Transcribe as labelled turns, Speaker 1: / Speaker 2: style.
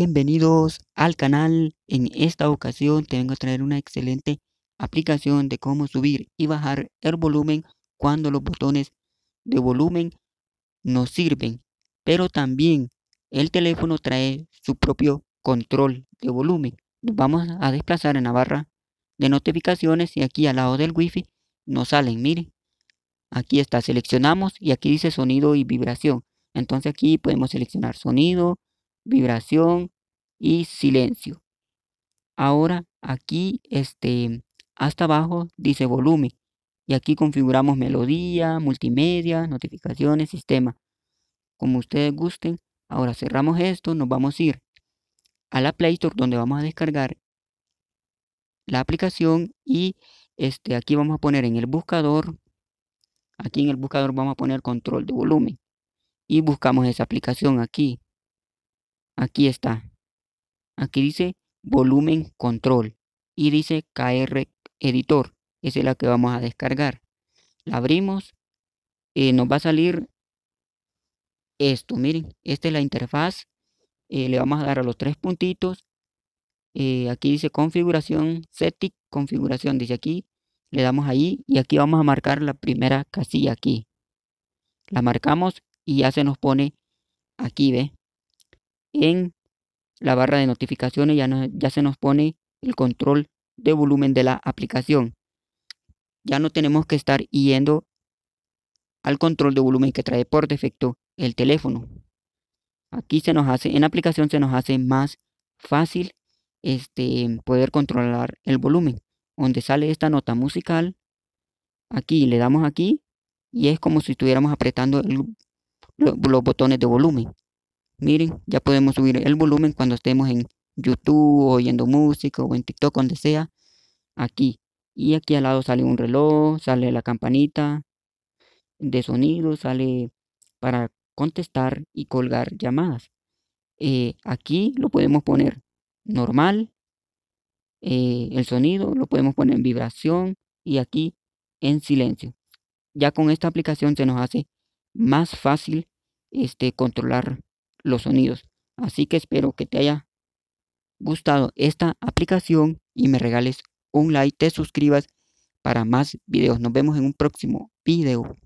Speaker 1: Bienvenidos al canal. En esta ocasión te vengo a traer una excelente aplicación de cómo subir y bajar el volumen cuando los botones de volumen no sirven. Pero también el teléfono trae su propio control de volumen. Nos vamos a desplazar en la barra de notificaciones y aquí al lado del wifi nos salen, miren. Aquí está, seleccionamos y aquí dice sonido y vibración. Entonces aquí podemos seleccionar sonido, vibración y silencio. Ahora aquí, este, hasta abajo dice volumen. Y aquí configuramos melodía, multimedia, notificaciones, sistema. Como ustedes gusten. Ahora cerramos esto, nos vamos a ir a la Play Store donde vamos a descargar la aplicación y este, aquí vamos a poner en el buscador, aquí en el buscador vamos a poner control de volumen y buscamos esa aplicación aquí. Aquí está. Aquí dice volumen control y dice KR editor. Esa es la que vamos a descargar. La abrimos. Eh, nos va a salir esto. Miren, esta es la interfaz. Eh, le vamos a dar a los tres puntitos. Eh, aquí dice configuración, setting, configuración. Dice aquí. Le damos ahí y aquí vamos a marcar la primera casilla aquí. La marcamos y ya se nos pone aquí, ¿ve? en la barra de notificaciones ya, ya se nos pone el control de volumen de la aplicación. Ya no tenemos que estar yendo al control de volumen que trae por defecto el teléfono. Aquí se nos hace, en aplicación se nos hace más fácil este, poder controlar el volumen. Donde sale esta nota musical, aquí le damos aquí y es como si estuviéramos apretando los botones de volumen. Miren, ya podemos subir el volumen cuando estemos en YouTube, oyendo música o en TikTok, donde sea. Aquí. Y aquí al lado sale un reloj, sale la campanita de sonido, sale para contestar y colgar llamadas. Eh, aquí lo podemos poner normal, eh, el sonido, lo podemos poner en vibración y aquí en silencio. Ya con esta aplicación se nos hace más fácil este, controlar los sonidos. Así que espero que te haya gustado esta aplicación y me regales un like, te suscribas para más videos. Nos vemos en un próximo video.